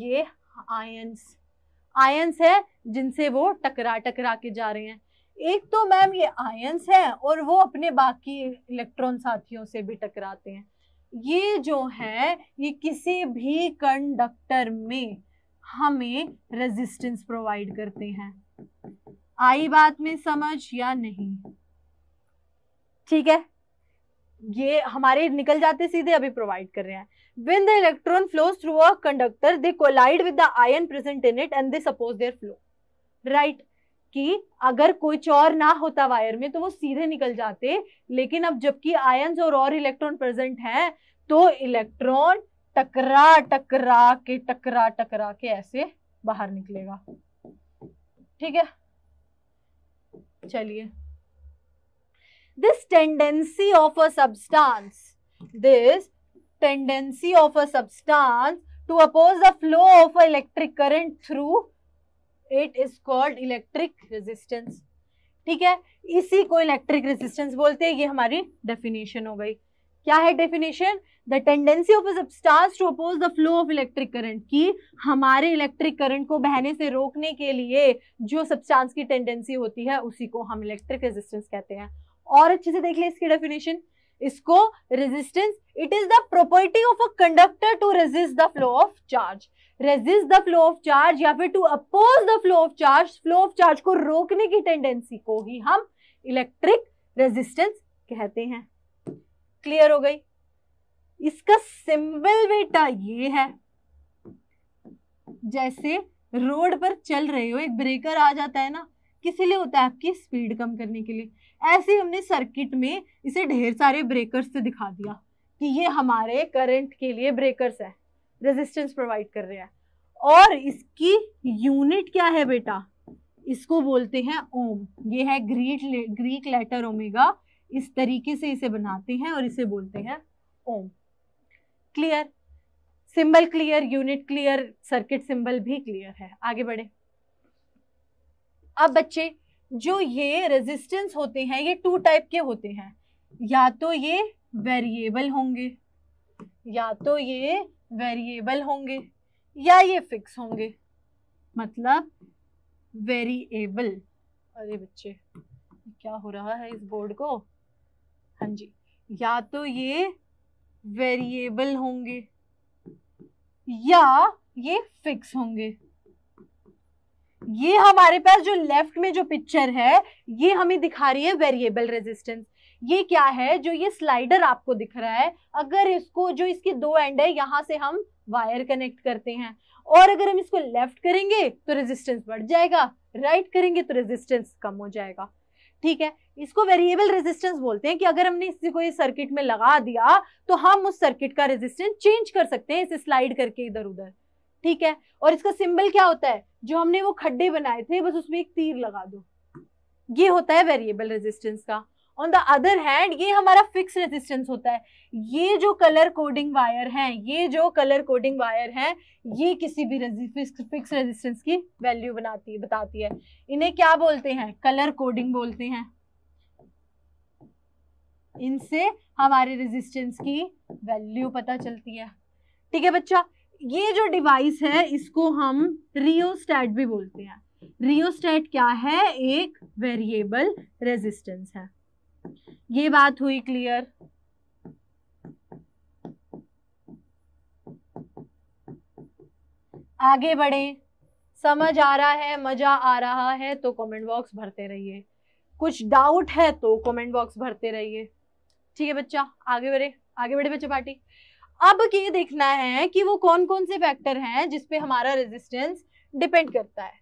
Speaker 1: ये आयंस आयंस है जिनसे वो टकरा टकरा के जा रहे हैं एक तो मैम ये आयंस है और वो अपने बाकी इलेक्ट्रॉन साथियों से भी टकराते हैं ये जो है ये किसी भी कंडक्टर में हमें रेजिस्टेंस प्रोवाइड करते हैं आई बात में समझ या नहीं ठीक है ये हमारे निकल जाते सीधे अभी प्रोवाइड कर रहे हैं when the electron flows through a conductor they collide with the ion present in it and they suppose their flow right कि अगर कोई चोर ना होता वायर में तो वो सीधे निकल जाते लेकिन अब जबकि आयन और और इलेक्ट्रॉन प्रेजेंट हैं तो इलेक्ट्रॉन टकरा टकरा के टकरा टकरा के ऐसे बाहर निकलेगा ठीक है चलिए this tendency of a substance this tendency of a substance to oppose the flow of electric current through it is called electric resistance ठीक है इसी को इलेक्ट्रिक रेजिस्टेंस बोलते हैं ये हमारी डेफिनेशन हो गई क्या है definition the tendency of substance to oppose the flow of electric current कि हमारे इलेक्ट्रिक करंट को बहने से रोकने के लिए जो सब्सटेंस की टेंडेंसी होती है उसी को हम इलेक्ट्रिक रेजिस्टेंस कहते हैं और अच्छे से देख ले इसकी डेफिनेशन इसको resistance it is the property of a conductor to resist the flow of charge resist the flow of charge या फिर to oppose the flow of charge flow of charge को रोकने की टेंडेंसी को ही हम इलेक्ट्रिक रेजिस्टेंस कहते हैं clear हो गई इसका सिंबल बेटा ये है जैसे रोड पर चल रहे हो एक ब्रेकर आ जाता है ना किसी लिए होता है आपकी स्पीड कम करने के लिए ऐसे हमने सर्किट में इसे ढेर सारे ब्रेकर्स से दिखा दिया कि ये हमारे करंट के लिए ब्रेकर्स है रेजिस्टेंस प्रोवाइड कर रहे हैं और इसकी यूनिट क्या है बेटा इसको बोलते हैं ओम ये है ग्रीक ले, ग्रीक लेटर ओमेगा इस तरीके से इसे बनाते हैं और इसे बोलते हैं ohm clear symbol clear unit clear circuit symbol भी क्लियर है आगे बढ़े अब बच्चे जो ये रेजिस्टेंस होते हैं ये टू टाइप के होते हैं या तो ये वेरिएबल होंगे या तो ये वेरिएबल होंगे या ये फिक्स होंगे मतलब वेरिएबल अरे बच्चे क्या हो रहा है इस बोर्ड को हाँ जी या तो ये वेरिएबल होंगे या ये फिक्स होंगे ये हमारे पास जो लेफ्ट में जो पिक्चर है ये हमें दिखा रही है वेरिएबल रेजिस्टेंस ये क्या है जो ये स्लाइडर आपको दिख रहा है अगर इसको जो इसके दो एंड है यहाँ से हम वायर कनेक्ट करते हैं और अगर हम इसको लेफ्ट करेंगे तो रेजिस्टेंस बढ़ जाएगा राइट करेंगे तो रेजिस्टेंस कम हो जाएगा ठीक है इसको वेरिएबल रेजिस्टेंस बोलते हैं कि अगर हमने इसी को इस सर्किट में लगा दिया तो हम उस सर्किट का रेजिस्टेंस चेंज कर सकते हैं इसे स्लाइड करके इधर उधर ठीक है और इसका सिंबल क्या होता है जो हमने वो खड्डे बनाए थे बस उसमें एक तीर लगा दो ये होता है वेरिएबल रेजिस्टेंस का ऑन द अदर हैंड ये हमारा फिक्स रेजिस्टेंस होता है ये जो कलर कोडिंग वायर हैं ये जो कलर कोडिंग वायर हैं ये किसी भी फिक्स रेजिस्टेंस की वैल्यू बनाती है बताती है इन्हें क्या बोलते हैं कलर कोडिंग बोलते हैं इनसे हमारे रेजिस्टेंस की वैल्यू पता चलती है ठीक है बच्चा ये जो डिवाइस है इसको हम रियोस्टैट भी बोलते हैं रियोस्टैट क्या है एक वेरिएबल रेजिस्टेंस है ये बात हुई क्लियर आगे बढ़े समझ आ रहा है मजा आ रहा है तो कमेंट बॉक्स भरते रहिए कुछ डाउट है तो कमेंट बॉक्स भरते रहिए ठीक है बच्चा आगे बढ़े आगे बढ़े बच्चे पार्टी अब ये देखना है कि वो कौन कौन से फैक्टर हैं जिसपे हमारा रेजिस्टेंस डिपेंड करता है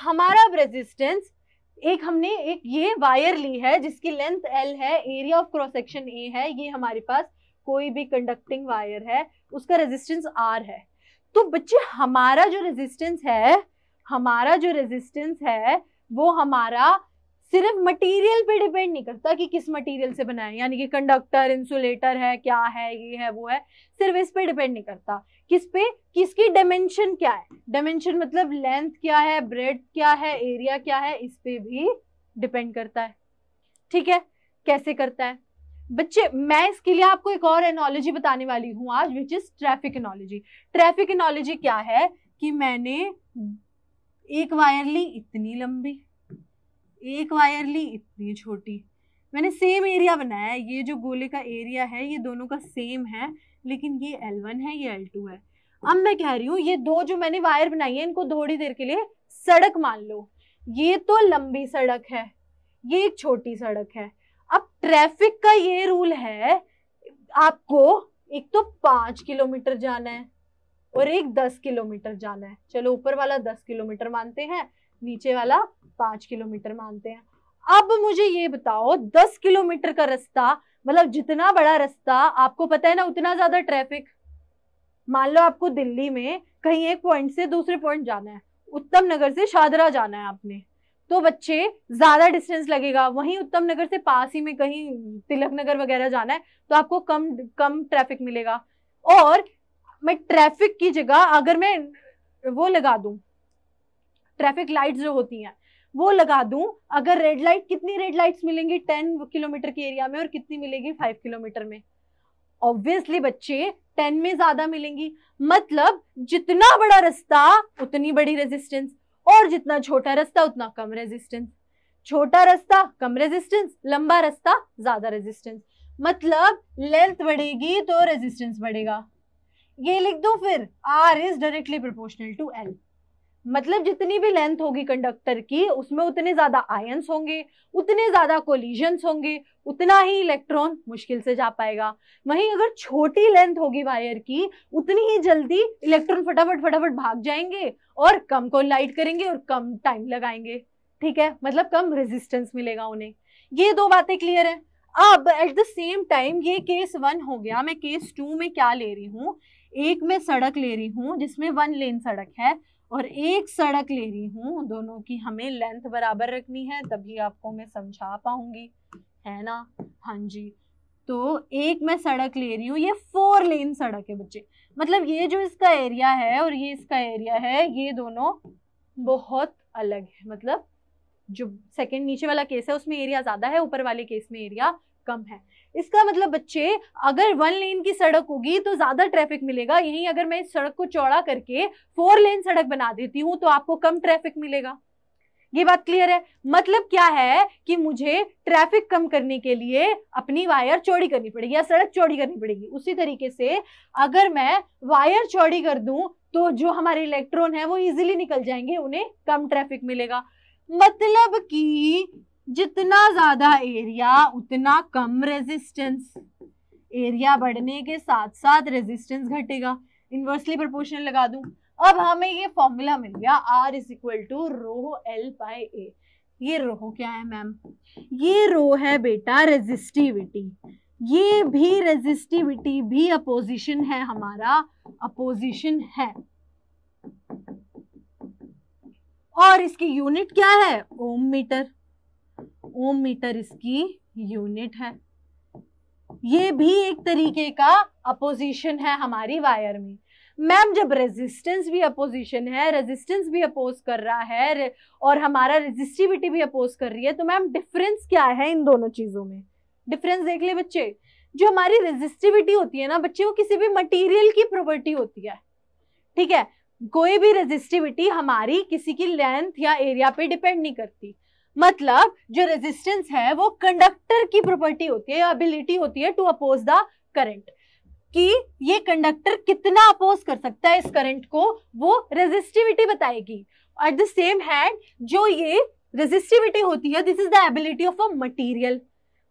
Speaker 1: हमारा रेजिस्टेंस एक हमने एक ये वायर ली है जिसकी लेंथ एल है area of cross section A है ये हमारे पास कोई भी कंडक्टिंग वायर है उसका रेजिस्टेंस आर है तो बच्चे हमारा जो रेजिस्टेंस है हमारा जो रेजिस्टेंस है वो हमारा सिर्फ मटेरियल पे डिपेंड नहीं करता कि किस मटेरियल से बनाया है यानी कि कंडक्टर इंसुलेटर है क्या है ये है वो है सिर्फ इस पे डिपेंड नहीं करता किस पे किसकी डायमेंशन क्या है डायमेंशन मतलब लेंथ क्या है ब्रेड क्या है एरिया क्या है इस पे भी डिपेंड करता है ठीक है कैसे करता है बच्चे मैं इसके लिए आपको एक और एनोलॉजी बताने वाली हूँ आज which is traffic analogy traffic analogy क्या है कि मैंने एक वायर ली इतनी लंबी एक वायर ली इतनी छोटी मैंने सेम एरिया बनाया है ये जो गोले का एरिया है ये दोनों का सेम है लेकिन ये एल वन है ये एल टू है अब मैं कह रही हूँ ये दो जो मैंने वायर बनाई है इनको थोड़ी देर के लिए सड़क मान लो ये तो लंबी सड़क है ये एक छोटी सड़क है अब ट्रैफिक का ये रूल है आपको एक तो पांच किलोमीटर जाना है और एक दस किलोमीटर जाना है चलो ऊपर वाला दस किलोमीटर मानते हैं नीचे वाला पाँच किलोमीटर मानते हैं अब मुझे ये बताओ दस किलोमीटर का रास्ता मतलब जितना बड़ा रास्ता आपको पता है ना उतना ज्यादा ट्रैफिक मान लो आपको दिल्ली में कहीं एक पॉइंट से दूसरे पॉइंट जाना है उत्तम नगर से शादरा जाना है आपने तो बच्चे ज्यादा डिस्टेंस लगेगा वहीं उत्तम नगर से पास ही में कहीं तिलक नगर वगैरह जाना है तो आपको कम कम ट्रैफिक मिलेगा और मैं ट्रैफिक की जगह अगर मैं वो लगा दूं ट्रैफिक लाइट जो होती हैं वो लगा दूं अगर रेड लाइट कितनी रेड लाइट्स मिलेंगी टेन किलोमीटर के एरिया में और कितनी मिलेगी फाइव किलोमीटर में ऑब्वियसली बच्चे टेन में ज्यादा मिलेंगी मतलब जितना बड़ा रास्ता उतनी बड़ी रेजिस्टेंस और जितना छोटा रास्ता उतना कम रेजिस्टेंस छोटा रास्ता कम रेजिस्टेंस लंबा रास्ता ज्यादा रेजिस्टेंस मतलब लेंथ बढ़ेगी तो रेजिस्टेंस बढ़ेगा ये लिख दो फिर R is directly proportional to L मतलब जितनी भी लेंथ होगी कंडक्टर की उसमें उतने ज्यादा आयंस होंगे उतने ज्यादा कोलिजन्स होंगे उतना ही इलेक्ट्रॉन मुश्किल से जा पाएगा वहीं अगर छोटी लेंथ होगी वायर की उतनी ही जल्दी इलेक्ट्रॉन फटाफट फटाफट भाग जाएंगे और कम को लाइट करेंगे और कम टाइम लगाएंगे ठीक है मतलब कम रेजिस्टेंस मिलेगा उन्हें ये दो बातें क्लियर है अब एट द सेम टाइम ये केस वन हो गया मैं केस टू में क्या ले रही हूँ एक में सड़क ले रही हूँ जिसमें वन लेन सड़क है और एक सड़क ले रही हूँ दोनों की हमें लेंथ बराबर रखनी है तभी आपको मैं समझा पाऊंगी है ना हाँ जी तो एक मैं सड़क ले रही हूँ ये फोर लेन सड़क है बच्चे मतलब ये जो इसका एरिया है और ये इसका एरिया है ये दोनों बहुत अलग है मतलब जो सेकंड नीचे वाला केस है उसमें एरिया ज़्यादा है ऊपर वाले केस में एरिया कम है इसका मतलब बच्चे अगर वन लेन की सड़क होगी तो ज़्यादा ट्रैफिक मिलेगा यहीं अगर मैं इस सड़क को चौड़ा करके फोर लेन सड़क बना देती हूँ तो आपको कम ट्रैफिक मिलेगा ये बात क्लियर है मतलब क्या है कि मुझे ट्रैफिक कम करने के लिए अपनी वायर चौड़ी करनी पड़ेगी या सड़क चौड़ी करनी पड़ेगी उसी तरीके से अगर मैं वायर चौड़ी कर दूं तो जो हमारे इलेक्ट्रॉन है वो इजीली निकल जाएंगे उन्हें कम ट्रैफिक मिलेगा मतलब कि जितना ज्यादा एरिया उतना कम रेजिस्टेंस एरिया बढ़ने के साथ साथ रेजिस्टेंस घटेगा इन्वर्सली प्रोपोर्शनल लगा दूं अब हमें ये फॉर्मूला मिल गया R is equal to rho L by A ये रो क्या है मैम ये रो है बेटा रेजिस्टिविटी ये भी रेजिस्टिविटी भी अपोजिशन है हमारा अपोजिशन है और इसकी यूनिट क्या है ओम मीटर ओम मीटर इसकी यूनिट है ये भी एक तरीके का अपोजिशन है हमारी वायर में मैम जब रेजिस्टेंस भी अपोजिशन है रेजिस्टेंस भी अपोज कर रहा है और हमारा रेजिस्टिविटी भी अपोज कर रही है तो मैम डिफरेंस क्या है इन दोनों चीज़ों में डिफरेंस देख ले बच्चे जो हमारी रेजिस्टिविटी होती है ना बच्चे वो किसी भी मटेरियल की प्रॉपर्टी होती है ठीक है कोई भी रेजिस्टिविटी हमारी किसी की लेंथ या एरिया पे डिपेंड नहीं करती मतलब जो रेजिस्टेंस है वो कंडक्टर की प्रॉपर्टी होती है एबिलिटी होती है टू अपोज द करंट कि ये कंडक्टर कितना अपोज कर सकता है इस करंट को वो रेजिस्टिविटी बताएगी एट द सेम हैंड जो ये रेजिस्टिविटी होती है this is the ability of a material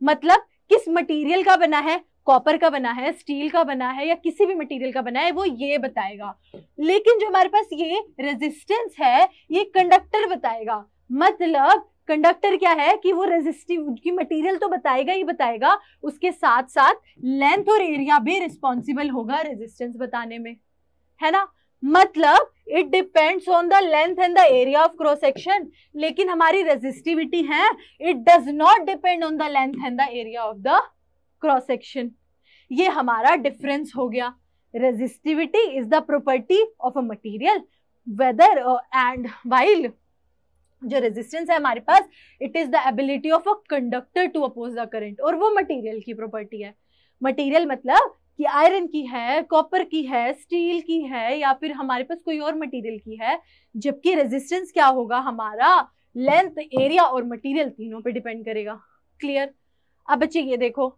Speaker 1: मतलब किस मटेरियल का बना है कॉपर का बना है स्टील का बना है या किसी भी मटेरियल का बना है वो ये बताएगा लेकिन जो हमारे पास ये रेजिस्टेंस है ये कंडक्टर बताएगा मतलब कंडक्टर क्या है कि वो रेजिस्टिव की मटेरियल तो बताएगा ही बताएगा उसके साथ साथ लेंथ और एरिया भी रिस्पॉन्सिबल होगा रेजिस्टेंस बताने में है ना मतलब it depends on the length and the area of cross section लेकिन हमारी रेजिस्टिविटी है it does not depend on the length and the area of the cross section ये हमारा डिफरेंस हो गया resistivity is the property of a material whether and while जो resistance है हमारे पास it is the ability of a conductor to oppose the current और वो मटेरियल की प्रॉपर्टी है मटेरियल मतलब कि आयरन की है कॉपर की है स्टील की है या फिर हमारे पास कोई और मटेरियल की है जबकि रेजिस्टेंस क्या होगा हमारा लेंथ एरिया और मटेरियल तीनों पे डिपेंड करेगा क्लियर अब बच्चे ये देखो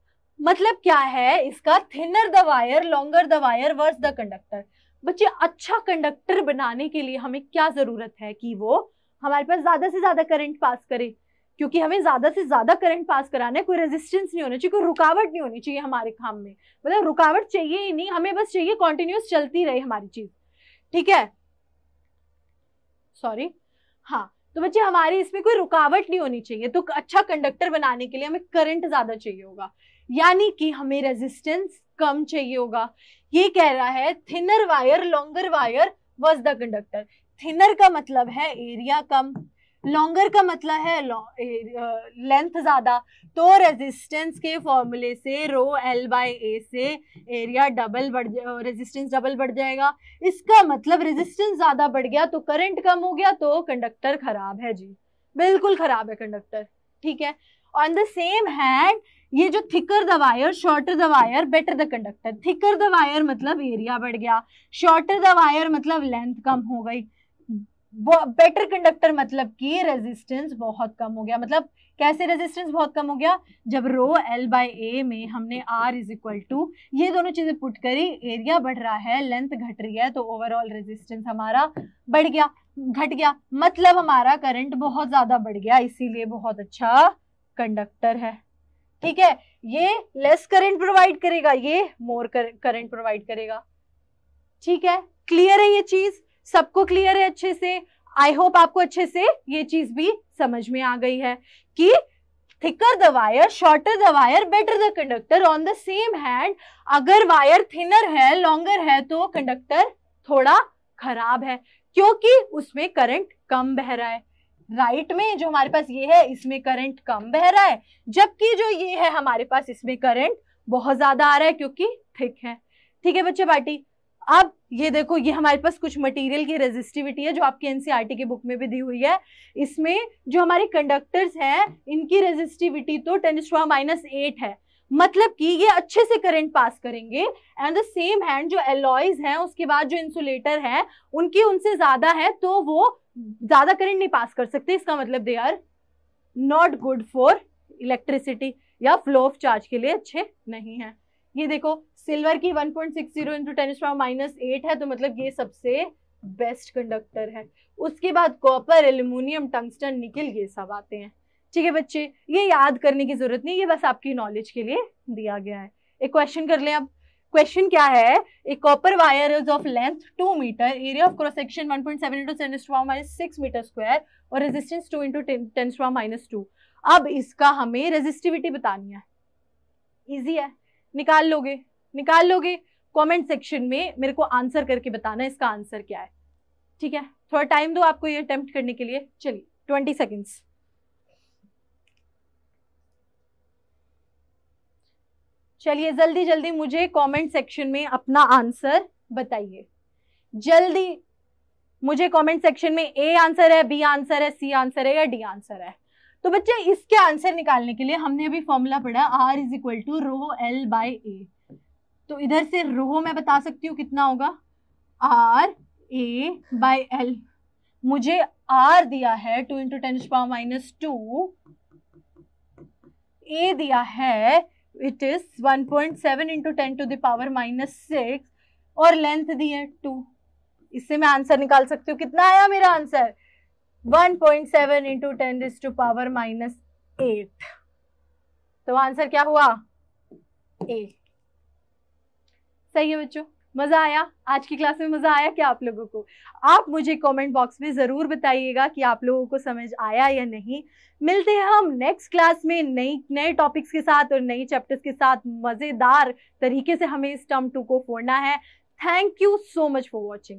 Speaker 1: मतलब क्या है इसका thinner the wire longer the wire worse the conductor बच्चे अच्छा कंडक्टर बनाने के लिए हमें क्या ज़रूरत है कि वो हमारे पास ज़्यादा से ज़्यादा करंट पास करे क्योंकि हमें ज़्यादा से ज़्यादा करंट पास कराना है कोई रेजिस्टेंस नहीं होना चाहिए कोई रुकावट नहीं होनी चाहिए हमारे काम में मतलब रुकावट चाहिए ही नहीं हमें बस चाहिए कॉन्टिन्यूस चलती रहे हमारी चीज़ ठीक है सॉरी हाँ तो बच्चे हमारी इसमें कोई रुकावट नहीं होनी चाहिए तो अच्छा कंडक्टर बनाने के लिए हमें करंट ज़्यादा चाहिए होगा यानी कि हमें रेजिस्टेंस कम चाहिए होगा ये कह रहा है thinner wire longer wire was the conductor thinner का मतलब है एरिया कम लॉन्गर का मतलब है लेंथ ज़्यादा तो रेजिस्टेंस के फॉर्मूले से रो एल बाई ए से एरिया डबल बढ़ रेजिस्टेंस डबल बढ़ जाएगा इसका मतलब रेजिस्टेंस ज़्यादा बढ़ गया तो करंट कम हो गया तो कंडक्टर खराब है जी बिल्कुल खराब है कंडक्टर ठीक है ऑन द सेम हैंड ये जो thicker the wire shorter the wire better the conductor thicker the wire मतलब एरिया बढ़ गया शॉर्टर द वायर मतलब लेंथ कम हो गई बेटर कंडक्टर मतलब कि रेजिस्टेंस बहुत कम हो गया मतलब कैसे रेजिस्टेंस बहुत कम हो गया जब रो एल बाई ए में हमने आर इज इक्वल टू ये दोनों चीज़ें पुट करी एरिया बढ़ रहा है लेंथ घट रही है तो ओवरऑल रेजिस्टेंस हमारा बढ़ गया घट गया मतलब हमारा करंट बहुत ज़्यादा बढ़ गया इसीलिए बहुत अच्छा कंडक्टर है ठीक है ये लेस करंट प्रोवाइड करेगा ये मोर करंट प्रोवाइड करेगा ठीक है क्लियर है ये चीज़ सबको क्लियर है अच्छे से आई होप आपको अच्छे से ये चीज भी समझ में आ गई है कि thicker the wire shorter the wire better the conductor on the same hand अगर वायर थिनर है लॉन्गर है तो कंडक्टर थोड़ा खराब है क्योंकि उसमें करंट कम बह रहा है राइट right में जो हमारे पास ये है इसमें करंट कम बह रहा है जबकि जो ये है हमारे पास इसमें करंट बहुत ज्यादा आ रहा है क्योंकि थिक है ठीक है बच्चे पार्टी अब ये देखो ये हमारे पास कुछ मटेरियल की रेजिस्टिविटी है जो आपकी एनसीईआरटी के बुक में भी दी हुई है इसमें जो हमारे कंडक्टर्स हैं इनकी रेजिस्टिविटी तो टेन माइनस एट है मतलब कि ये अच्छे से करंट पास करेंगे एंड द सेम हैंड जो एलॉयज हैं उसके बाद जो इंसुलेटर हैं उनकी उनसे ज्यादा है तो वो ज्यादा करंट नहीं पास कर सकते इसका मतलब they are not good for electricity या फ्लो ऑफ चार्ज के लिए अच्छे नहीं है ये देखो सिल्वर की 1.60 point six zero into ten minus eight है तो मतलब ये सबसे बेस्ट कंडक्टर है उसके बाद कॉपर एल्यूमिनियम टंगस्टन निकल ये सब आते हैं ठीक है बच्चे ये याद करने की जरूरत नहीं ये बस आपकी नॉलेज के लिए दिया गया है एक क्वेश्चन कर लें अब क्वेश्चन क्या है a copper wire is of length two metre area of cross section one point seven into ten minus six metre square और resistance two into ten minus two अब इसका हमें रेजिस्टिविटी बतानी है इजी है निकाल लोगे निकाल लोगे कमेंट सेक्शन में मेरे को आंसर करके बताना इसका आंसर क्या है ठीक है थोड़ा टाइम दो आपको ये अटेम्प्ट करने के लिए चलिए ट्वेंटी सेकेंड्स चलिए जल्दी जल्दी मुझे कमेंट सेक्शन में अपना आंसर बताइए जल्दी मुझे कमेंट सेक्शन में ए आंसर है बी आंसर है सी आंसर है या डी आंसर है तो बच्चे इसके आंसर निकालने के लिए हमने अभी फॉर्मूला पढ़ा R is equal to rho L by A तो इधर से रोहो मैं बता सकती हूँ कितना होगा आर ए बाई एल मुझे आर दिया है two into ten power minus two A दिया है it is one point seven into ten to the power minus six और लेंथ दी है टू इससे मैं आंसर निकाल सकती हूँ कितना आया मेरा answer one point seven into ten is two power minus eight तो आंसर क्या हुआ एट सही है बच्चों मज़ा आया आज की क्लास में मज़ा आया क्या आप लोगों को आप मुझे कमेंट बॉक्स में ज़रूर बताइएगा कि आप लोगों को समझ आया या नहीं मिलते हैं हम नेक्स्ट क्लास में नई नए टॉपिक्स के साथ और नई चैप्टर्स के साथ मज़ेदार तरीके से हमें इस टर्म टू को फोड़ना है thank you so much for watching